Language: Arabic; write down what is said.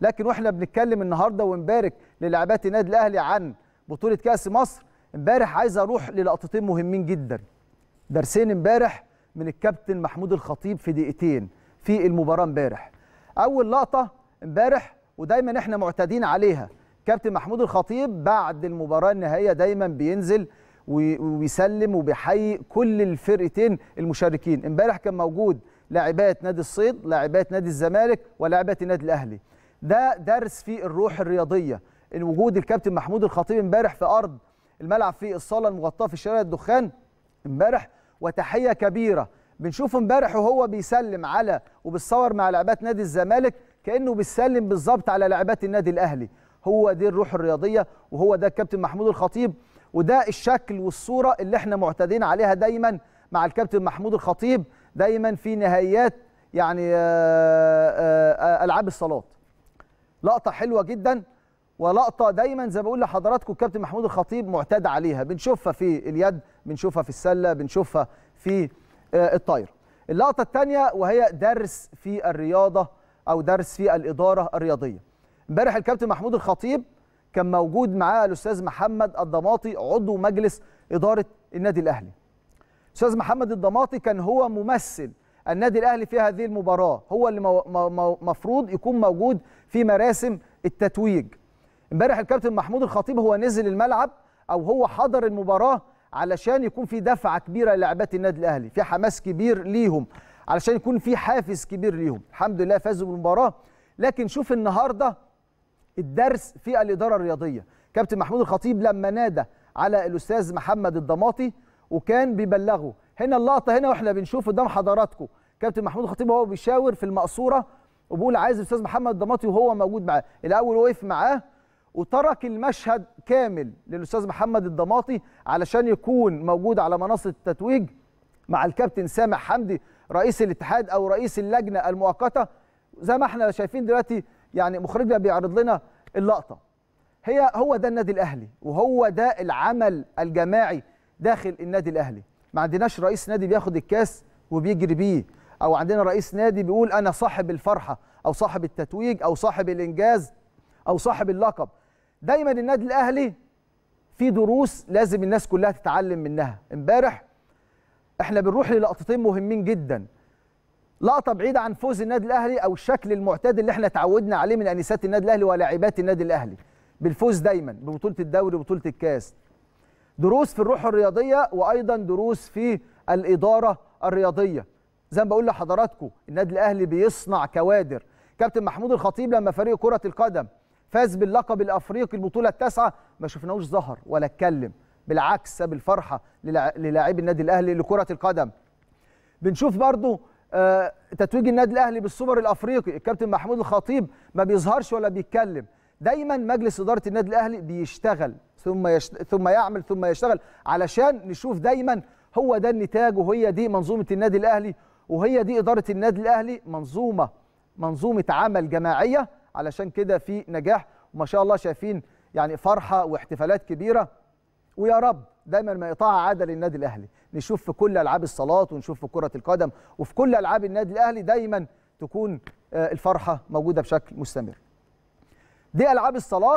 لكن واحنا بنتكلم النهارده ونبارك للاعبات النادي الاهلي عن بطوله كاس مصر امبارح عايز اروح للقطتين مهمين جدا درسين امبارح من الكابتن محمود الخطيب في دقيقتين في المباراه امبارح اول لقطه امبارح ودايما احنا معتادين عليها كابتن محمود الخطيب بعد المباراه النهائيه دايما بينزل ويسلم وبيحيي كل الفرقتين المشاركين امبارح كان موجود لاعبات نادي الصيد لاعبات نادي الزمالك ولاعبات النادي الاهلي ده درس في الروح الرياضيه ان وجود الكابتن محمود الخطيب امبارح في ارض الملعب في الصاله المغطاه في شارع الدخان امبارح وتحيه كبيره بنشوف امبارح وهو بيسلم على وبيتصور مع لعبات نادي الزمالك كانه بيسلم بالظبط على لعبات النادي الاهلي هو دي الروح الرياضيه وهو ده الكابتن محمود الخطيب وده الشكل والصوره اللي احنا معتادين عليها دايما مع الكابتن محمود الخطيب دايما في نهايات يعني آه، آه، آه، العاب الصالات لقطه حلوه جدا ولقطه دايما زي ما بقول لحضراتكم الكابتن محمود الخطيب معتاد عليها بنشوفها في اليد بنشوفها في السله بنشوفها في آه، الطايره اللقطه الثانيه وهي درس في الرياضه او درس في الاداره الرياضيه امبارح الكابتن محمود الخطيب كان موجود معاه الاستاذ محمد الضماطي عضو مجلس اداره النادي الاهلي استاذ محمد الضماطي كان هو ممثل النادي الاهلي في هذه المباراه هو اللي مفروض يكون موجود في مراسم التتويج امبارح الكابتن محمود الخطيب هو نزل الملعب او هو حضر المباراه علشان يكون في دفعه كبيره للاعبات النادي الاهلي في حماس كبير ليهم علشان يكون في حافز كبير ليهم الحمد لله فازوا بالمباراه لكن شوف النهارده الدرس في الاداره الرياضيه كابتن محمود الخطيب لما نادى على الاستاذ محمد الضماطي وكان بيبلغه هنا اللقطه هنا واحنا بنشوف قدام حضراتكم كابتن محمود الخطيب وهو بيشاور في المقصوره وبيقول عايز الاستاذ محمد ضماطي وهو موجود معاه الاول وقف معاه وترك المشهد كامل للاستاذ محمد الضماطي علشان يكون موجود على منصه التتويج مع الكابتن سامح حمدي رئيس الاتحاد او رئيس اللجنه المؤقته زي ما احنا شايفين دلوقتي يعني مخرجنا بيعرض لنا اللقطه هي هو ده النادي الاهلي وهو ده العمل الجماعي داخل النادي الاهلي ما عندناش رئيس نادي بياخد الكاس وبيجري بيه او عندنا رئيس نادي بيقول انا صاحب الفرحه او صاحب التتويج او صاحب الانجاز او صاحب اللقب دايما النادي الاهلي في دروس لازم الناس كلها تتعلم منها امبارح احنا بنروح للقطتين مهمين جدا لقطه بعيده عن فوز النادي الاهلي او الشكل المعتاد اللي احنا تعودنا عليه من انسات النادي الاهلي ولاعبات النادي الاهلي بالفوز دايما ببطوله الدوري وبطوله الكاس دروس في الروح الرياضيه وايضا دروس في الاداره الرياضيه زي ما بقول لحضراتكم النادي الاهلي بيصنع كوادر كابتن محمود الخطيب لما فريق كره القدم فاز باللقب الافريقي البطوله التاسعه ما شفناهوش ظهر ولا اتكلم بالعكس ساب الفرحه للاعبي النادي الاهلي لكره القدم بنشوف برضو آه، تتويج النادي الاهلي بالسوبر الافريقي الكابتن محمود الخطيب ما بيظهرش ولا بيتكلم دايما مجلس اداره النادي الاهلي بيشتغل ثم يشت... ثم يعمل ثم يشتغل علشان نشوف دايما هو ده النتاج وهي دي منظومه النادي الاهلي وهي دي اداره النادي الاهلي منظومه منظومه عمل جماعيه علشان كده في نجاح وما شاء الله شايفين يعني فرحه واحتفالات كبيره ويا رب دايما ما يقطع عاده للنادي الاهلي نشوف في كل العاب الصالات ونشوف في كره القدم وفي كل العاب النادي الاهلي دايما تكون آه، الفرحه موجوده بشكل مستمر دي العاب الصلاه